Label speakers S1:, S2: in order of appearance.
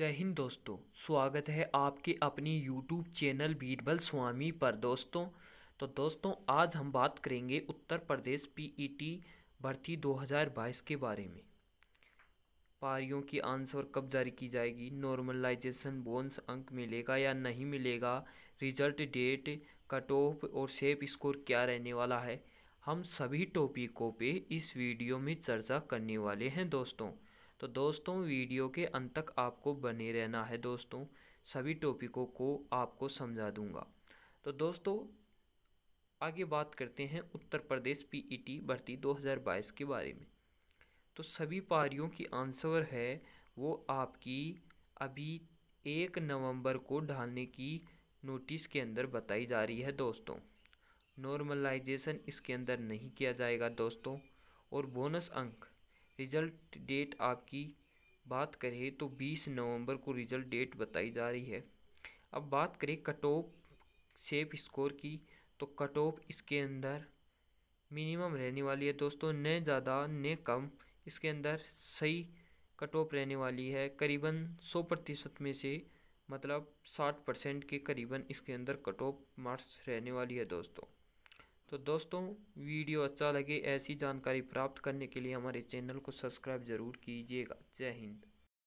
S1: जय हिंद दोस्तों स्वागत है आपके अपनी यूट्यूब चैनल बीरबल स्वामी पर दोस्तों तो दोस्तों आज हम बात करेंगे उत्तर प्रदेश पीईटी e भर्ती 2022 के बारे में पारियों की आंसर कब जारी की जाएगी नॉर्मलाइजेशन बोन्स अंक मिलेगा या नहीं मिलेगा रिजल्ट डेट कट ऑफ और सेफ स्कोर क्या रहने वाला है हम सभी टॉपिकों पे इस वीडियो में चर्चा करने वाले हैं दोस्तों तो दोस्तों वीडियो के अंत तक आपको बने रहना है दोस्तों सभी टॉपिकों को आपको समझा दूंगा तो दोस्तों आगे बात करते हैं उत्तर प्रदेश पीईटी e भर्ती 2022 के बारे में तो सभी पारियों की आंसर है वो आपकी अभी एक नवंबर को ढालने की नोटिस के अंदर बताई जा रही है दोस्तों नॉर्मलाइजेशन इसके अंदर नहीं किया जाएगा दोस्तों और बोनस अंक रिज़ल्ट डेट आपकी बात करें तो 20 नवंबर को रिज़ल्ट डेट बताई जा रही है अब बात करें कट ऑफ सेफ स्कोर की तो कट ऑफ इसके अंदर मिनिमम रहने वाली है दोस्तों न ज़्यादा न कम इसके अंदर सही कट ऑफ रहने वाली है करीबन सौ प्रतिशत में से मतलब साठ परसेंट के करीबन इसके अंदर कट ऑफ मार्क्स रहने वाली है दोस्तों तो दोस्तों वीडियो अच्छा लगे ऐसी जानकारी प्राप्त करने के लिए हमारे चैनल को सब्सक्राइब ज़रूर कीजिएगा जय हिंद